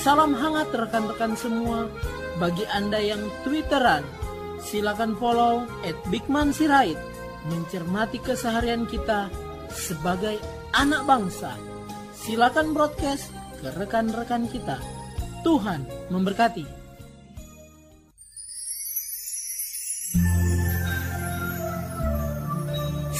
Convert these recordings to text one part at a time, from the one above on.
Salam hangat rekan-rekan semua bagi Anda yang Twitteran. Silakan follow @bigmansirait. mencermati keseharian kita sebagai anak bangsa. Silakan broadcast ke rekan-rekan kita. Tuhan memberkati.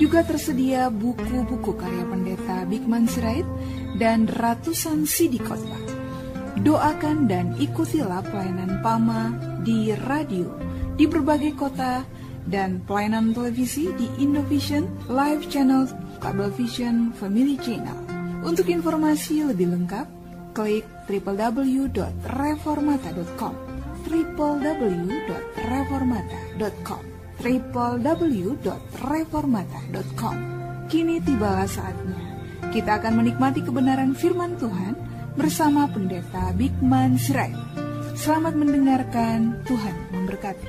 juga tersedia buku-buku karya pendeta Bigman Sirait dan ratusan CD khotbah. Doakan dan ikutilah pelayanan PAMA di radio di berbagai kota dan pelayanan televisi di Indovision, Live Channel, Kabel Vision, Family Channel. Untuk informasi lebih lengkap, klik www.reformata.com www.reformata.com www.reformata.com. Kini tibalah saatnya. Kita akan menikmati kebenaran firman Tuhan bersama Pendeta Bigman Sirait. Selamat mendengarkan, Tuhan memberkati.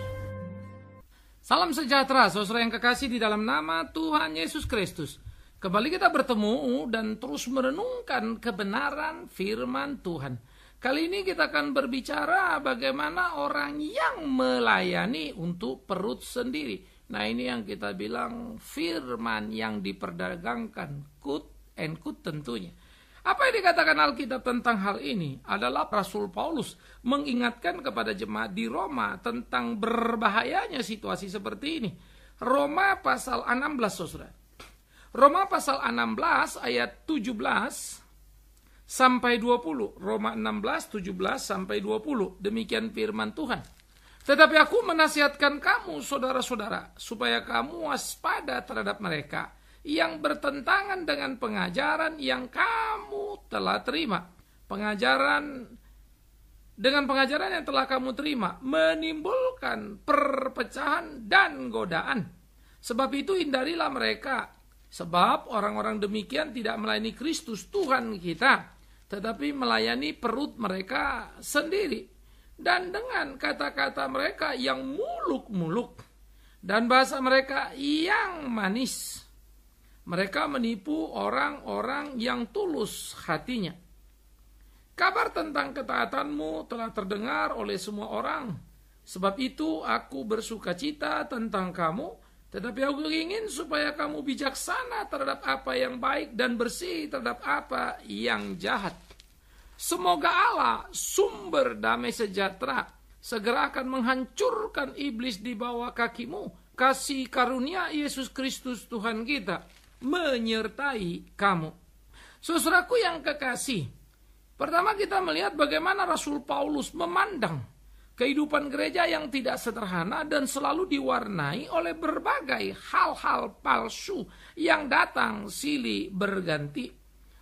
Salam sejahtera, saudara yang kekasih di dalam nama Tuhan Yesus Kristus. Kembali kita bertemu dan terus merenungkan kebenaran firman Tuhan. Kali ini kita akan berbicara bagaimana orang yang melayani untuk perut sendiri. Nah ini yang kita bilang firman yang diperdagangkan, kut and kut tentunya. Apa yang dikatakan Alkitab tentang hal ini adalah Rasul Paulus mengingatkan kepada jemaat di Roma tentang berbahayanya situasi seperti ini. Roma pasal 16 saudara. Roma pasal 16 ayat 17 sampai 20. Roma 16, 17 sampai 20. Demikian firman Tuhan. Tetapi aku menasihatkan kamu saudara-saudara supaya kamu waspada terhadap mereka yang bertentangan dengan pengajaran yang kamu telah terima. Pengajaran dengan pengajaran yang telah kamu terima menimbulkan perpecahan dan godaan. Sebab itu hindarilah mereka. Sebab orang-orang demikian tidak melayani Kristus Tuhan kita tetapi melayani perut mereka sendiri dan dengan kata-kata mereka yang muluk-muluk dan bahasa mereka yang manis mereka menipu orang-orang yang tulus hatinya kabar tentang ketaatanmu telah terdengar oleh semua orang sebab itu aku bersuka cita tentang kamu tetapi aku ingin supaya kamu bijaksana terhadap apa yang baik dan bersih terhadap apa yang jahat. Semoga Allah, sumber damai sejahtera, segera akan menghancurkan iblis di bawah kakimu. Kasih karunia Yesus Kristus Tuhan kita menyertai kamu. Saudaraku yang kekasih, pertama kita melihat bagaimana Rasul Paulus memandang Kehidupan gereja yang tidak sederhana dan selalu diwarnai oleh berbagai hal-hal palsu yang datang silih berganti.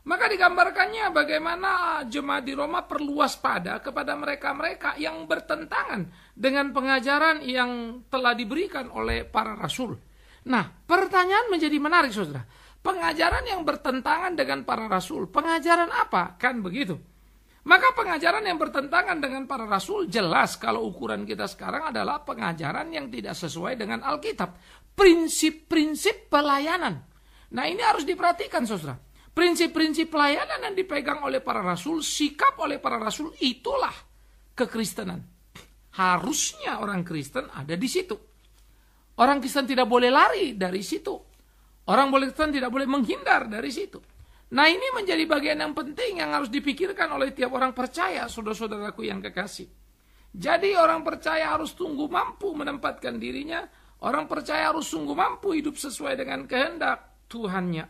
Maka digambarkannya bagaimana jemaat di Roma perlu waspada kepada mereka-mereka yang bertentangan dengan pengajaran yang telah diberikan oleh para rasul. Nah, pertanyaan menjadi menarik, saudara. Pengajaran yang bertentangan dengan para rasul, pengajaran apa? Kan begitu. Maka pengajaran yang bertentangan dengan para rasul jelas kalau ukuran kita sekarang adalah pengajaran yang tidak sesuai dengan Alkitab. Prinsip-prinsip pelayanan. Nah ini harus diperhatikan saudara. Prinsip-prinsip pelayanan yang dipegang oleh para rasul, sikap oleh para rasul itulah kekristenan. Harusnya orang Kristen ada di situ. Orang Kristen tidak boleh lari dari situ. Orang Kristen tidak boleh menghindar dari situ. Nah ini menjadi bagian yang penting yang harus dipikirkan oleh tiap orang percaya saudara-saudaraku yang kekasih. Jadi orang percaya harus tunggu mampu menempatkan dirinya. Orang percaya harus sungguh mampu hidup sesuai dengan kehendak Tuhannya.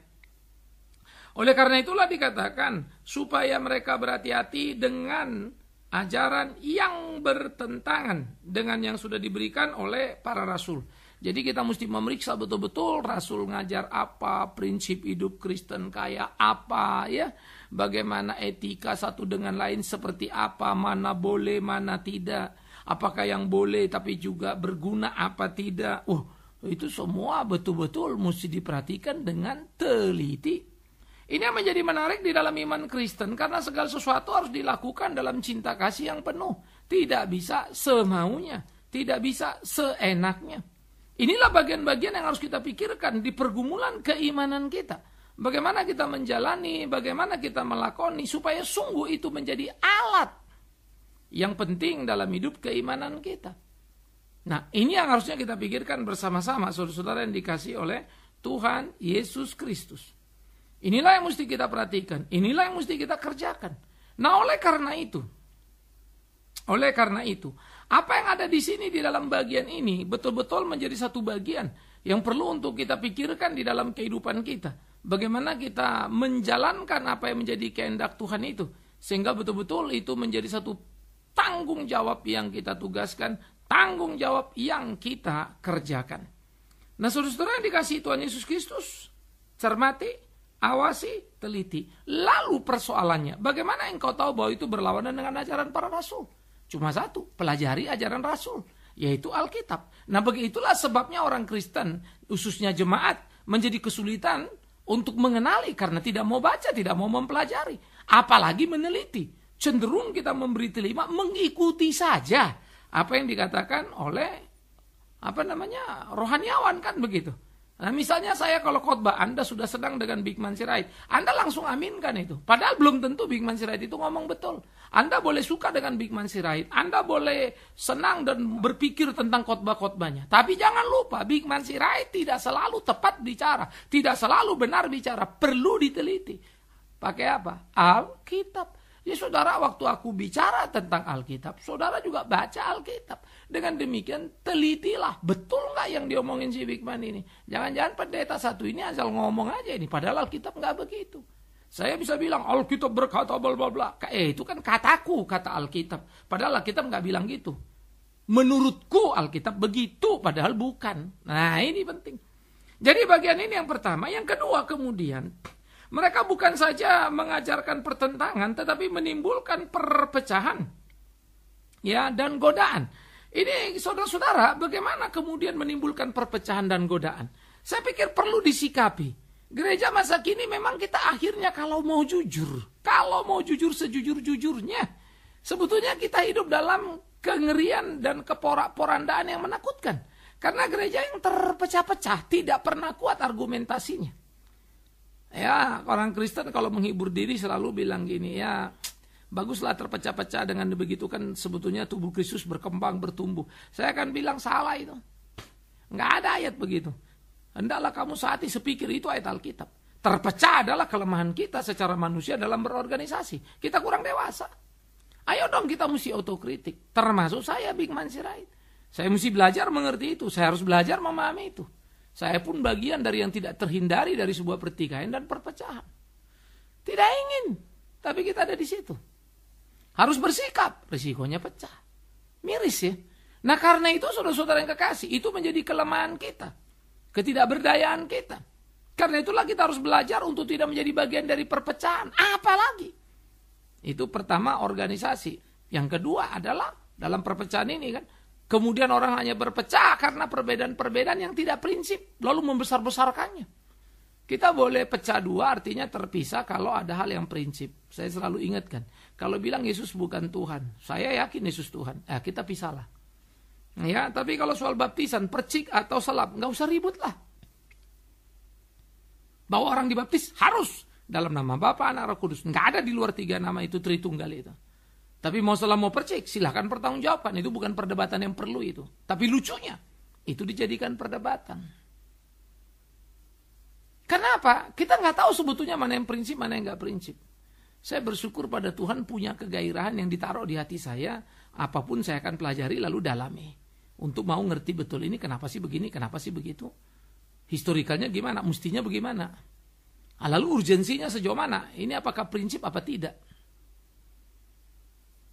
Oleh karena itulah dikatakan supaya mereka berhati-hati dengan ajaran yang bertentangan dengan yang sudah diberikan oleh para rasul. Jadi kita mesti memeriksa betul-betul Rasul ngajar apa, prinsip hidup Kristen kayak apa ya, bagaimana etika satu dengan lain seperti apa, mana boleh, mana tidak, apakah yang boleh tapi juga berguna apa tidak. Uh, itu semua betul-betul mesti diperhatikan dengan teliti. Ini yang menjadi menarik di dalam iman Kristen karena segala sesuatu harus dilakukan dalam cinta kasih yang penuh. Tidak bisa semaunya, tidak bisa seenaknya. Inilah bagian-bagian yang harus kita pikirkan di pergumulan keimanan kita. Bagaimana kita menjalani, bagaimana kita melakoni supaya sungguh itu menjadi alat yang penting dalam hidup keimanan kita. Nah, ini yang harusnya kita pikirkan bersama-sama saudara-saudara yang dikasih oleh Tuhan Yesus Kristus. Inilah yang mesti kita perhatikan, inilah yang mesti kita kerjakan. Nah, oleh karena itu, oleh karena itu, apa yang ada di sini di dalam bagian ini betul-betul menjadi satu bagian yang perlu untuk kita pikirkan di dalam kehidupan kita. Bagaimana kita menjalankan apa yang menjadi kehendak Tuhan itu sehingga betul-betul itu menjadi satu tanggung jawab yang kita tugaskan, tanggung jawab yang kita kerjakan. Nah, saudara-saudara yang dikasih Tuhan Yesus Kristus, cermati, awasi, teliti. Lalu persoalannya, bagaimana engkau tahu bahwa itu berlawanan dengan ajaran para rasul? Cuma satu, pelajari ajaran Rasul, yaitu Alkitab. Nah, begitulah sebabnya orang Kristen, khususnya jemaat, menjadi kesulitan untuk mengenali karena tidak mau baca, tidak mau mempelajari, apalagi meneliti. Cenderung kita memberi telima mengikuti saja apa yang dikatakan oleh apa namanya rohaniawan kan begitu. Nah, misalnya saya kalau khotbah, Anda sudah sedang dengan Big Man Sirait. Anda langsung aminkan itu. Padahal belum tentu Big Man Sirait itu ngomong betul. Anda boleh suka dengan Big Man Sirait. Anda boleh senang dan berpikir tentang khotbah-khotbahnya. Tapi jangan lupa, Big Man Sirait tidak selalu tepat bicara. Tidak selalu benar bicara. Perlu diteliti. Pakai apa? Alkitab. Ya saudara waktu aku bicara tentang Alkitab, saudara juga baca Alkitab. Dengan demikian telitilah, betul nggak yang diomongin si Bigman ini? Jangan-jangan pendeta satu ini asal ngomong aja ini, padahal Alkitab nggak begitu. Saya bisa bilang Alkitab berkata bla bla bla. Eh itu kan kataku, kata Alkitab. Padahal Alkitab nggak bilang gitu. Menurutku Alkitab begitu, padahal bukan. Nah ini penting. Jadi bagian ini yang pertama. Yang kedua kemudian, mereka bukan saja mengajarkan pertentangan tetapi menimbulkan perpecahan ya dan godaan. Ini saudara-saudara bagaimana kemudian menimbulkan perpecahan dan godaan? Saya pikir perlu disikapi. Gereja masa kini memang kita akhirnya kalau mau jujur, kalau mau jujur sejujur-jujurnya, sebetulnya kita hidup dalam kengerian dan keporak-porandaan yang menakutkan. Karena gereja yang terpecah-pecah tidak pernah kuat argumentasinya. Ya, orang Kristen kalau menghibur diri selalu bilang gini, ya baguslah terpecah-pecah dengan begitu kan sebetulnya tubuh Kristus berkembang, bertumbuh. Saya akan bilang salah itu. Nggak ada ayat begitu. Hendaklah kamu ini sepikir itu ayat Alkitab. Terpecah adalah kelemahan kita secara manusia dalam berorganisasi. Kita kurang dewasa. Ayo dong kita mesti otokritik. Termasuk saya Big Man Sirait. Saya mesti belajar mengerti itu. Saya harus belajar memahami itu. Saya pun bagian dari yang tidak terhindari dari sebuah pertikaian dan perpecahan. Tidak ingin, tapi kita ada di situ. Harus bersikap, risikonya pecah. Miris ya. Nah karena itu saudara-saudara yang kekasih, itu menjadi kelemahan kita. Ketidakberdayaan kita. Karena itulah kita harus belajar untuk tidak menjadi bagian dari perpecahan. Apalagi. Itu pertama organisasi. Yang kedua adalah dalam perpecahan ini kan Kemudian orang hanya berpecah karena perbedaan-perbedaan yang tidak prinsip, lalu membesar-besarkannya. Kita boleh pecah dua artinya terpisah kalau ada hal yang prinsip. Saya selalu ingatkan, kalau bilang Yesus bukan Tuhan, saya yakin Yesus Tuhan. Eh, kita pisahlah. Ya, tapi kalau soal baptisan, percik atau selap, nggak usah ribut lah. Bahwa orang dibaptis harus dalam nama Bapa, Anak, Roh Kudus. Nggak ada di luar tiga nama itu Tritunggal itu. Tapi mau salah mau percik, silahkan pertanggungjawaban. Itu bukan perdebatan yang perlu itu. Tapi lucunya, itu dijadikan perdebatan. Kenapa? Kita nggak tahu sebetulnya mana yang prinsip, mana yang nggak prinsip. Saya bersyukur pada Tuhan punya kegairahan yang ditaruh di hati saya. Apapun saya akan pelajari lalu dalami. Untuk mau ngerti betul ini kenapa sih begini, kenapa sih begitu. Historikalnya gimana, mestinya bagaimana. Lalu urgensinya sejauh mana? Ini apakah prinsip apa tidak?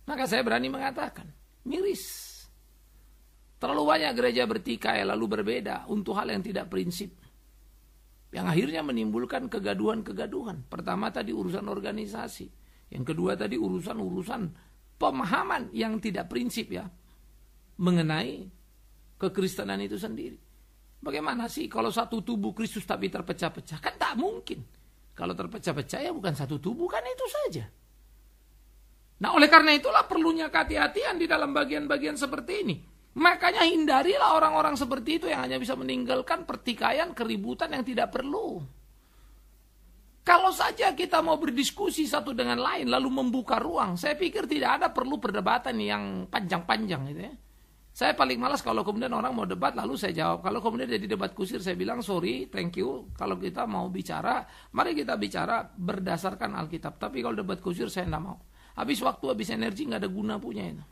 Maka saya berani mengatakan, miris. Terlalu banyak gereja bertikai lalu berbeda untuk hal yang tidak prinsip. Yang akhirnya menimbulkan kegaduhan-kegaduhan. Pertama tadi urusan organisasi. Yang kedua tadi urusan-urusan pemahaman yang tidak prinsip ya. Mengenai kekristenan itu sendiri. Bagaimana sih kalau satu tubuh Kristus tapi terpecah-pecah? Kan tak mungkin. Kalau terpecah-pecah ya bukan satu tubuh kan itu saja. Nah oleh karena itulah perlunya kehati-hatian di dalam bagian-bagian seperti ini. Makanya hindarilah orang-orang seperti itu yang hanya bisa meninggalkan pertikaian, keributan yang tidak perlu. Kalau saja kita mau berdiskusi satu dengan lain lalu membuka ruang, saya pikir tidak ada perlu perdebatan yang panjang-panjang gitu ya. Saya paling malas kalau kemudian orang mau debat lalu saya jawab. Kalau kemudian jadi debat kusir saya bilang sorry, thank you. Kalau kita mau bicara, mari kita bicara berdasarkan Alkitab. Tapi kalau debat kusir saya tidak mau. Habis waktu, habis energi, nggak ada guna punya itu.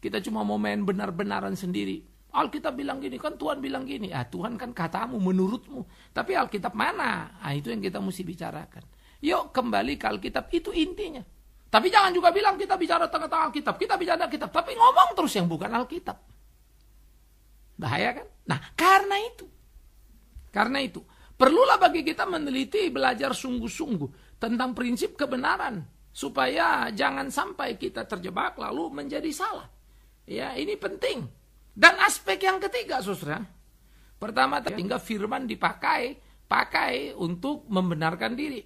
Kita cuma mau main benar-benaran sendiri. Alkitab bilang gini, kan Tuhan bilang gini. Ah, Tuhan kan katamu, menurutmu. Tapi Alkitab mana? Ah, itu yang kita mesti bicarakan. Yuk kembali ke Alkitab, itu intinya. Tapi jangan juga bilang kita bicara tentang Alkitab, kita bicara Alkitab, tapi ngomong terus yang bukan Alkitab. Bahaya kan? Nah, karena itu. Karena itu, perlulah bagi kita meneliti, belajar sungguh-sungguh tentang prinsip kebenaran supaya jangan sampai kita terjebak lalu menjadi salah. Ya, ini penting. Dan aspek yang ketiga, Saudara. Pertama, tinggal firman dipakai pakai untuk membenarkan diri.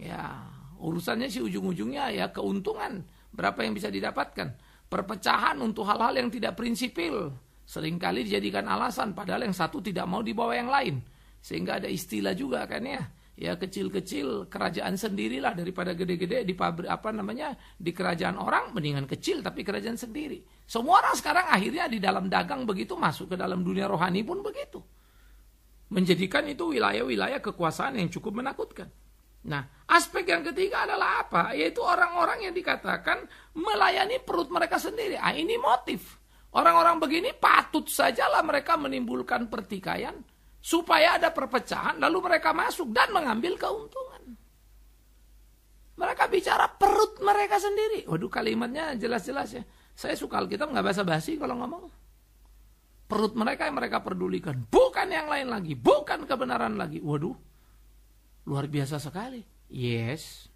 Ya, urusannya sih ujung-ujungnya ya keuntungan berapa yang bisa didapatkan. Perpecahan untuk hal-hal yang tidak prinsipil seringkali dijadikan alasan padahal yang satu tidak mau dibawa yang lain. Sehingga ada istilah juga kan ya ya kecil-kecil kerajaan sendirilah daripada gede-gede di pabrik apa namanya di kerajaan orang mendingan kecil tapi kerajaan sendiri. Semua orang sekarang akhirnya di dalam dagang begitu masuk ke dalam dunia rohani pun begitu. Menjadikan itu wilayah-wilayah kekuasaan yang cukup menakutkan. Nah, aspek yang ketiga adalah apa? Yaitu orang-orang yang dikatakan melayani perut mereka sendiri. Ah, ini motif. Orang-orang begini patut sajalah mereka menimbulkan pertikaian supaya ada perpecahan lalu mereka masuk dan mengambil keuntungan. Mereka bicara perut mereka sendiri. Waduh kalimatnya jelas-jelas ya. Saya suka Alkitab nggak bahasa basi kalau ngomong. Perut mereka yang mereka pedulikan. Bukan yang lain lagi. Bukan kebenaran lagi. Waduh. Luar biasa sekali. Yes.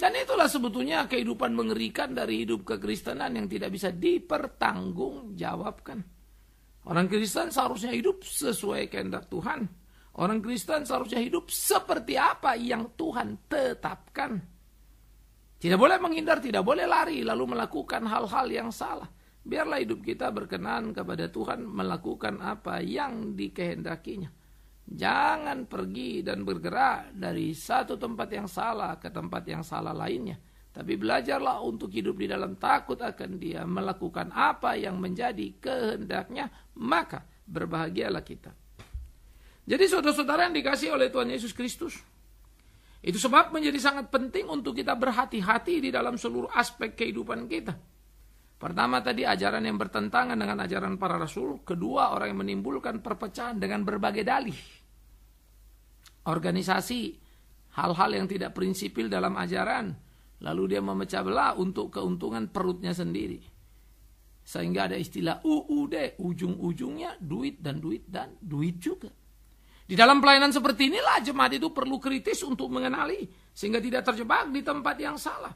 Dan itulah sebetulnya kehidupan mengerikan dari hidup kekristenan yang tidak bisa dipertanggungjawabkan. Orang Kristen seharusnya hidup sesuai kehendak Tuhan. Orang Kristen seharusnya hidup seperti apa yang Tuhan tetapkan. Tidak boleh menghindar, tidak boleh lari, lalu melakukan hal-hal yang salah. Biarlah hidup kita berkenan kepada Tuhan melakukan apa yang dikehendakinya. Jangan pergi dan bergerak dari satu tempat yang salah ke tempat yang salah lainnya tapi belajarlah untuk hidup di dalam takut akan dia melakukan apa yang menjadi kehendaknya, maka berbahagialah kita. Jadi saudara-saudara yang dikasih oleh Tuhan Yesus Kristus, itu sebab menjadi sangat penting untuk kita berhati-hati di dalam seluruh aspek kehidupan kita. Pertama tadi ajaran yang bertentangan dengan ajaran para rasul, kedua orang yang menimbulkan perpecahan dengan berbagai dalih. Organisasi, hal-hal yang tidak prinsipil dalam ajaran, Lalu dia memecah belah untuk keuntungan perutnya sendiri. Sehingga ada istilah UUD, ujung-ujungnya duit dan duit dan duit juga. Di dalam pelayanan seperti inilah jemaat itu perlu kritis untuk mengenali sehingga tidak terjebak di tempat yang salah.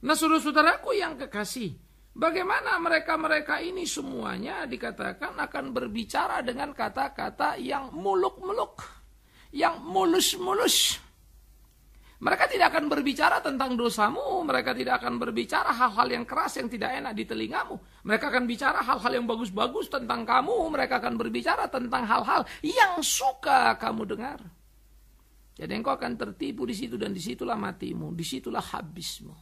Nah, saudara-saudaraku yang kekasih, bagaimana mereka-mereka ini semuanya dikatakan akan berbicara dengan kata-kata yang muluk-muluk, yang mulus-mulus. Mereka tidak akan berbicara tentang dosamu, mereka tidak akan berbicara hal-hal yang keras yang tidak enak di telingamu. Mereka akan bicara hal-hal yang bagus-bagus tentang kamu, mereka akan berbicara tentang hal-hal yang suka kamu dengar. Jadi engkau akan tertipu di situ dan disitulah matimu, disitulah habismu.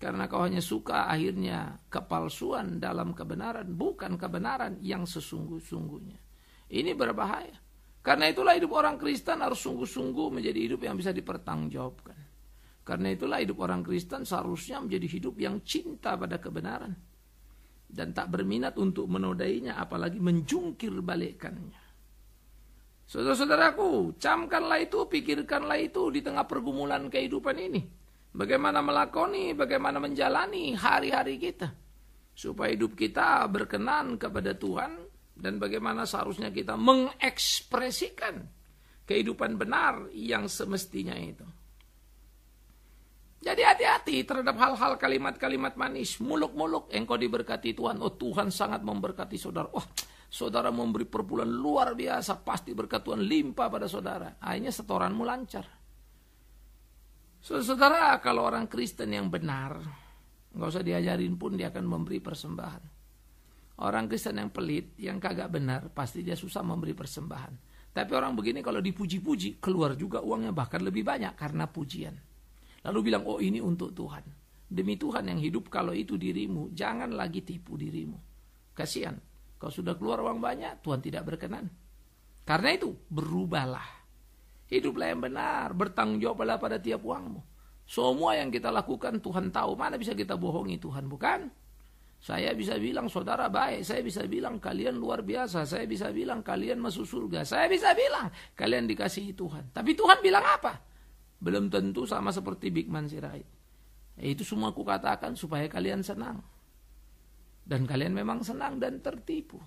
Karena kau hanya suka akhirnya kepalsuan dalam kebenaran, bukan kebenaran yang sesungguh-sungguhnya. Ini berbahaya. Karena itulah hidup orang Kristen harus sungguh-sungguh menjadi hidup yang bisa dipertanggungjawabkan. Karena itulah hidup orang Kristen seharusnya menjadi hidup yang cinta pada kebenaran. Dan tak berminat untuk menodainya apalagi menjungkir balikkannya. Saudara-saudaraku, camkanlah itu, pikirkanlah itu di tengah pergumulan kehidupan ini. Bagaimana melakoni, bagaimana menjalani hari-hari kita. Supaya hidup kita berkenan kepada Tuhan dan bagaimana seharusnya kita mengekspresikan kehidupan benar yang semestinya itu. Jadi hati-hati terhadap hal-hal kalimat-kalimat manis, muluk-muluk engkau diberkati Tuhan. Oh Tuhan sangat memberkati saudara. Wah, oh, saudara memberi perpuluhan luar biasa, pasti berkat Tuhan limpah pada saudara. Akhirnya setoranmu lancar. Saudara, kalau orang Kristen yang benar, nggak usah diajarin pun dia akan memberi persembahan. Orang Kristen yang pelit, yang kagak benar, pasti dia susah memberi persembahan. Tapi orang begini kalau dipuji-puji, keluar juga uangnya bahkan lebih banyak karena pujian. Lalu bilang, oh ini untuk Tuhan. Demi Tuhan yang hidup kalau itu dirimu, jangan lagi tipu dirimu. Kasihan, kau sudah keluar uang banyak, Tuhan tidak berkenan. Karena itu, berubahlah. Hiduplah yang benar, bertanggung jawablah pada tiap uangmu. Semua yang kita lakukan Tuhan tahu, mana bisa kita bohongi Tuhan, bukan? Saya bisa bilang saudara baik, saya bisa bilang kalian luar biasa, saya bisa bilang kalian masuk surga, saya bisa bilang kalian dikasihi Tuhan. Tapi Tuhan bilang apa? Belum tentu sama seperti Big Man Sirait. Ya, itu semua aku katakan supaya kalian senang. Dan kalian memang senang dan tertipu.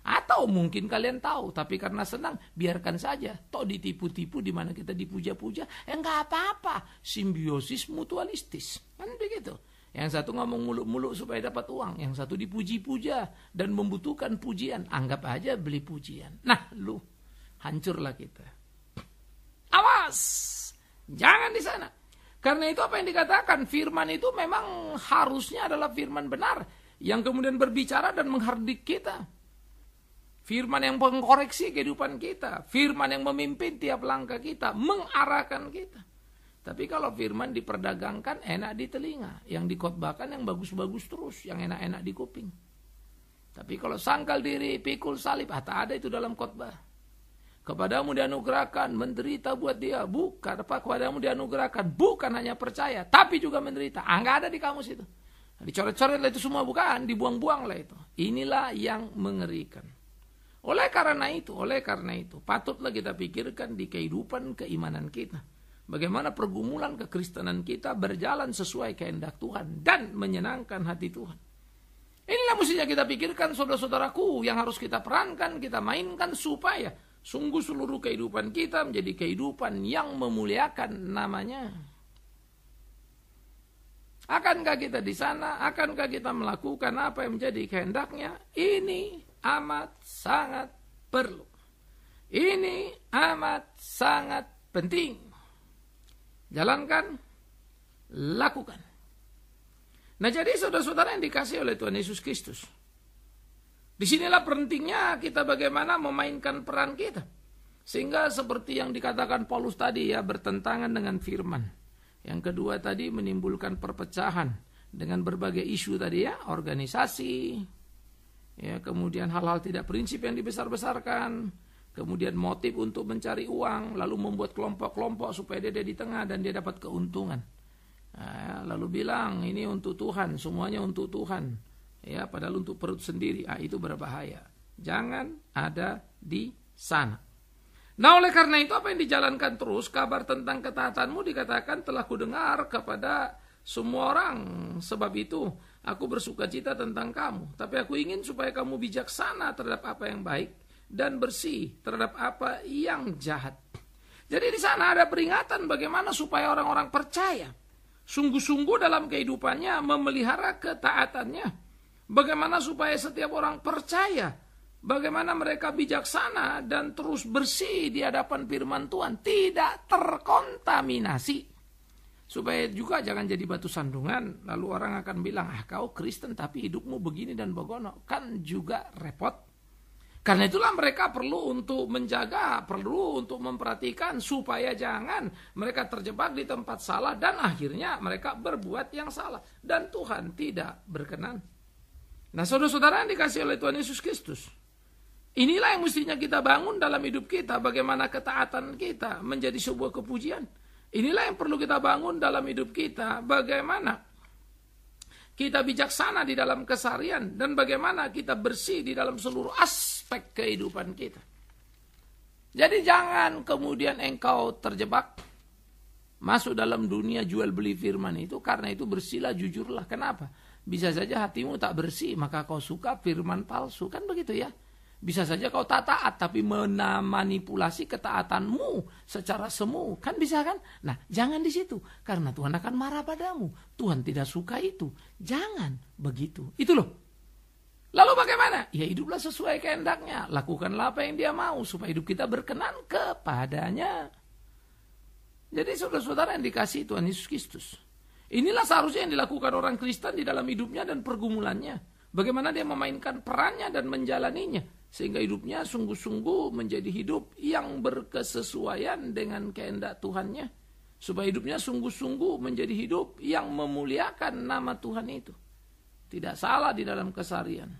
Atau mungkin kalian tahu, tapi karena senang, biarkan saja. Toh ditipu-tipu di mana kita dipuja-puja, enggak ya, eh, apa-apa. Simbiosis mutualistis. Kan begitu. Yang satu ngomong muluk-muluk supaya dapat uang. Yang satu dipuji-puja dan membutuhkan pujian. Anggap aja beli pujian. Nah, lu hancurlah kita. Awas! Jangan di sana. Karena itu apa yang dikatakan firman itu memang harusnya adalah firman benar yang kemudian berbicara dan menghardik kita. Firman yang mengkoreksi kehidupan kita, firman yang memimpin tiap langkah kita, mengarahkan kita. Tapi kalau firman diperdagangkan enak di telinga, yang dikotbahkan yang bagus-bagus terus, yang enak-enak di kuping. Tapi kalau sangkal diri, pikul salib, ah, tak ada itu dalam khotbah. Kepadamu dianugerahkan, menderita buat dia. Bukan, apa kepadamu dianugerahkan, bukan hanya percaya, tapi juga menderita. Ah, ada di kamus itu. Nah, dicoret-coret lah itu semua, bukan, dibuang-buang lah itu. Inilah yang mengerikan. Oleh karena itu, oleh karena itu, patutlah kita pikirkan di kehidupan keimanan kita. Bagaimana pergumulan kekristenan kita berjalan sesuai kehendak Tuhan dan menyenangkan hati Tuhan. Inilah mestinya kita pikirkan saudara-saudaraku yang harus kita perankan, kita mainkan supaya sungguh seluruh kehidupan kita menjadi kehidupan yang memuliakan namanya. Akankah kita di sana? Akankah kita melakukan apa yang menjadi kehendaknya? Ini amat sangat perlu. Ini amat sangat penting. Jalankan, lakukan. Nah jadi saudara-saudara yang dikasih oleh Tuhan Yesus Kristus. Disinilah pentingnya kita bagaimana memainkan peran kita. Sehingga seperti yang dikatakan Paulus tadi ya bertentangan dengan firman. Yang kedua tadi menimbulkan perpecahan dengan berbagai isu tadi ya, organisasi, ya kemudian hal-hal tidak prinsip yang dibesar-besarkan, kemudian motif untuk mencari uang, lalu membuat kelompok-kelompok supaya dia ada di tengah dan dia dapat keuntungan. Nah, lalu bilang ini untuk Tuhan, semuanya untuk Tuhan, ya padahal untuk perut sendiri, ah itu berbahaya. Jangan ada di sana. Nah oleh karena itu apa yang dijalankan terus kabar tentang ketaatanmu dikatakan telah kudengar kepada semua orang sebab itu aku bersuka cita tentang kamu tapi aku ingin supaya kamu bijaksana terhadap apa yang baik dan bersih terhadap apa yang jahat. Jadi di sana ada peringatan bagaimana supaya orang-orang percaya sungguh-sungguh dalam kehidupannya memelihara ketaatannya. Bagaimana supaya setiap orang percaya, bagaimana mereka bijaksana dan terus bersih di hadapan firman Tuhan, tidak terkontaminasi. Supaya juga jangan jadi batu sandungan, lalu orang akan bilang, ah kau Kristen tapi hidupmu begini dan begono, kan juga repot. Karena itulah mereka perlu untuk menjaga, perlu untuk memperhatikan supaya jangan mereka terjebak di tempat salah dan akhirnya mereka berbuat yang salah dan Tuhan tidak berkenan. Nah, saudara-saudara yang dikasih oleh Tuhan Yesus Kristus, inilah yang mestinya kita bangun dalam hidup kita, bagaimana ketaatan kita menjadi sebuah kepujian. Inilah yang perlu kita bangun dalam hidup kita, bagaimana kita bijaksana di dalam kesarian dan bagaimana kita bersih di dalam seluruh aspek kehidupan kita. Jadi jangan kemudian engkau terjebak masuk dalam dunia jual beli firman itu karena itu bersihlah jujurlah. Kenapa? Bisa saja hatimu tak bersih maka kau suka firman palsu kan begitu ya. Bisa saja kau tak taat tapi menamanipulasi ketaatanmu secara semu. Kan bisa kan? Nah, jangan di situ karena Tuhan akan marah padamu. Tuhan tidak suka itu. Jangan begitu. Itu loh. Lalu bagaimana? Ya hiduplah sesuai kehendaknya. Lakukanlah apa yang dia mau supaya hidup kita berkenan kepadanya. Jadi saudara-saudara yang dikasih Tuhan Yesus Kristus. Inilah seharusnya yang dilakukan orang Kristen di dalam hidupnya dan pergumulannya. Bagaimana dia memainkan perannya dan menjalaninya. Sehingga hidupnya sungguh-sungguh menjadi hidup yang berkesesuaian dengan kehendak Tuhannya. Supaya hidupnya sungguh-sungguh menjadi hidup yang memuliakan nama Tuhan itu. Tidak salah di dalam kesarian.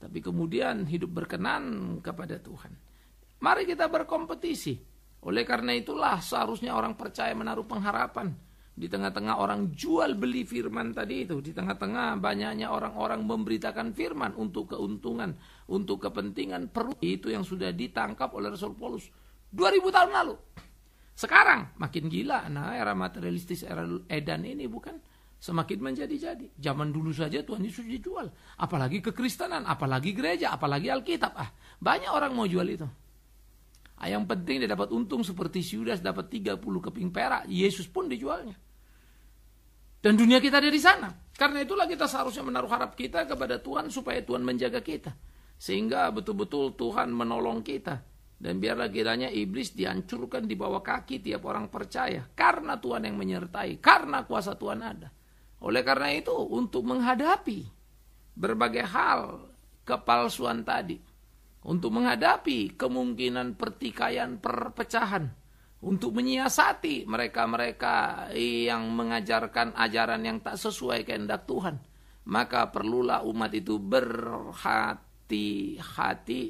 Tapi kemudian hidup berkenan kepada Tuhan. Mari kita berkompetisi. Oleh karena itulah seharusnya orang percaya menaruh pengharapan di tengah-tengah orang jual beli firman tadi itu, di tengah-tengah banyaknya orang-orang memberitakan firman untuk keuntungan, untuk kepentingan perlu. itu yang sudah ditangkap oleh Rasul Paulus 2000 tahun lalu. Sekarang makin gila, nah era materialistis era edan ini bukan semakin menjadi-jadi. Zaman dulu saja Tuhan Yesus dijual, apalagi kekristenan, apalagi gereja, apalagi Alkitab. Ah, banyak orang mau jual itu. Ah, yang penting dia dapat untung seperti Yudas dapat 30 keping perak, Yesus pun dijualnya. Dan dunia kita dari sana. Karena itulah kita seharusnya menaruh harap kita kepada Tuhan supaya Tuhan menjaga kita. Sehingga betul-betul Tuhan menolong kita. Dan biarlah kiranya iblis dihancurkan di bawah kaki tiap orang percaya. Karena Tuhan yang menyertai. Karena kuasa Tuhan ada. Oleh karena itu untuk menghadapi berbagai hal kepalsuan tadi. Untuk menghadapi kemungkinan pertikaian perpecahan untuk menyiasati mereka-mereka yang mengajarkan ajaran yang tak sesuai kehendak Tuhan. Maka perlulah umat itu berhati-hati.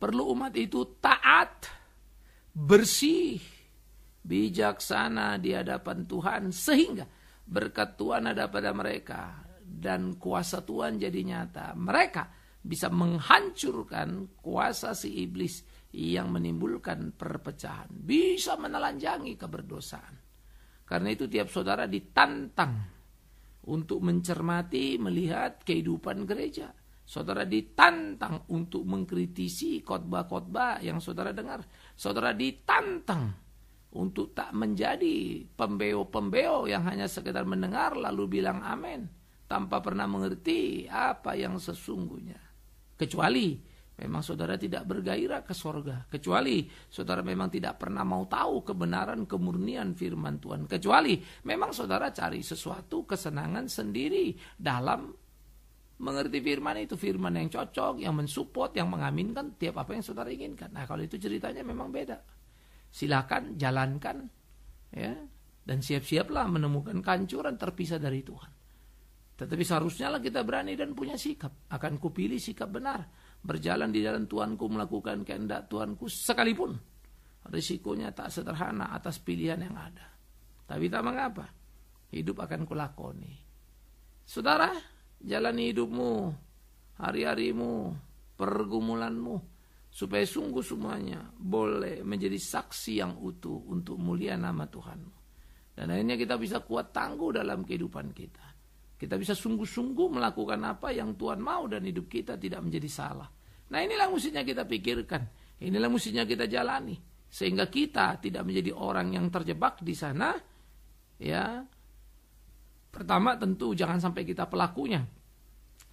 Perlu umat itu taat, bersih, bijaksana di hadapan Tuhan sehingga berkat Tuhan ada pada mereka dan kuasa Tuhan jadi nyata. Mereka bisa menghancurkan kuasa si iblis yang menimbulkan perpecahan, bisa menelanjangi keberdosaan. Karena itu tiap saudara ditantang untuk mencermati, melihat kehidupan gereja. Saudara ditantang untuk mengkritisi khotbah-khotbah yang saudara dengar. Saudara ditantang untuk tak menjadi pembeo-pembeo yang hanya sekedar mendengar lalu bilang amin tanpa pernah mengerti apa yang sesungguhnya. Kecuali memang saudara tidak bergairah ke sorga. Kecuali saudara memang tidak pernah mau tahu kebenaran kemurnian firman Tuhan. Kecuali memang saudara cari sesuatu kesenangan sendiri dalam mengerti firman itu firman yang cocok, yang mensupport, yang mengaminkan tiap apa yang saudara inginkan. Nah kalau itu ceritanya memang beda. Silahkan jalankan ya dan siap-siaplah menemukan kancuran terpisah dari Tuhan. Tetapi seharusnya lah kita berani dan punya sikap. Akan kupilih sikap benar berjalan di jalan Tuanku melakukan kehendak Tuanku sekalipun risikonya tak sederhana atas pilihan yang ada. Tapi tak mengapa, hidup akan kulakoni. Saudara, jalani hidupmu, hari-harimu, pergumulanmu, supaya sungguh semuanya boleh menjadi saksi yang utuh untuk mulia nama Tuhanmu. Dan akhirnya kita bisa kuat tangguh dalam kehidupan kita. Kita bisa sungguh-sungguh melakukan apa yang Tuhan mau dan hidup kita tidak menjadi salah. Nah inilah musinya kita pikirkan. Inilah musinya kita jalani. Sehingga kita tidak menjadi orang yang terjebak di sana. Ya, Pertama tentu jangan sampai kita pelakunya.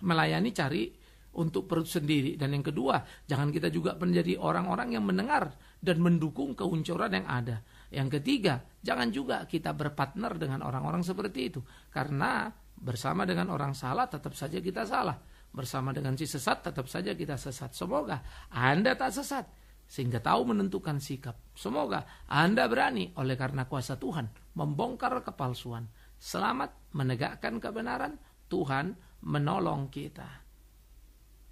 Melayani cari untuk perut sendiri. Dan yang kedua, jangan kita juga menjadi orang-orang yang mendengar dan mendukung keuncuran yang ada. Yang ketiga, jangan juga kita berpartner dengan orang-orang seperti itu. Karena Bersama dengan orang salah tetap saja kita salah. Bersama dengan si sesat tetap saja kita sesat. Semoga Anda tak sesat sehingga tahu menentukan sikap. Semoga Anda berani oleh karena kuasa Tuhan membongkar kepalsuan. Selamat menegakkan kebenaran, Tuhan menolong kita.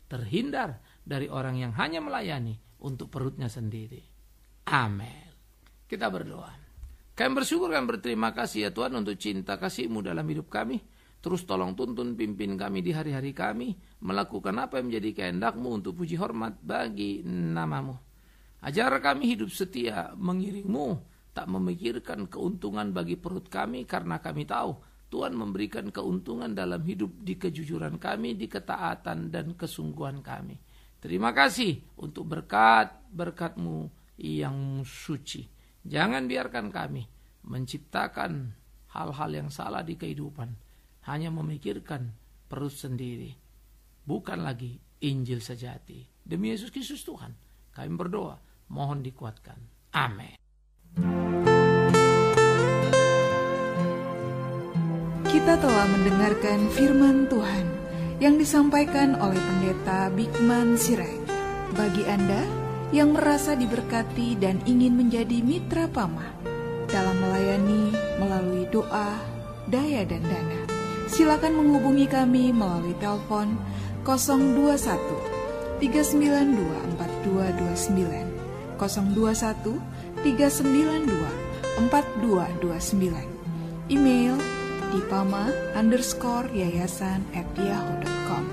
Terhindar dari orang yang hanya melayani untuk perutnya sendiri. Amin. Kita berdoa. Kami bersyukur dan berterima kasih ya Tuhan untuk cinta kasihMu dalam hidup kami Terus tolong tuntun pimpin kami di hari-hari kami melakukan apa yang menjadi kehendakmu untuk puji hormat bagi namamu. Ajar kami hidup setia mengiringmu, tak memikirkan keuntungan bagi perut kami karena kami tahu Tuhan memberikan keuntungan dalam hidup di kejujuran kami, di ketaatan dan kesungguhan kami. Terima kasih untuk berkat-berkatmu yang suci. Jangan biarkan kami menciptakan hal-hal yang salah di kehidupan hanya memikirkan perut sendiri, bukan lagi Injil sejati. Demi Yesus Kristus Tuhan, kami berdoa, mohon dikuatkan. Amin. Kita telah mendengarkan firman Tuhan yang disampaikan oleh Pendeta Bikman Sirai. Bagi Anda yang merasa diberkati dan ingin menjadi mitra pama dalam melayani melalui doa, daya, dan dana silakan menghubungi kami melalui telepon 021 392 4229 021 392 4229 email di pama underscore yayasan at yahoo.com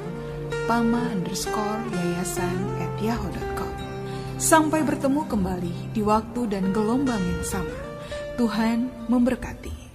pama underscore yayasan at yahoo.com Sampai bertemu kembali di waktu dan gelombang yang sama. Tuhan memberkati.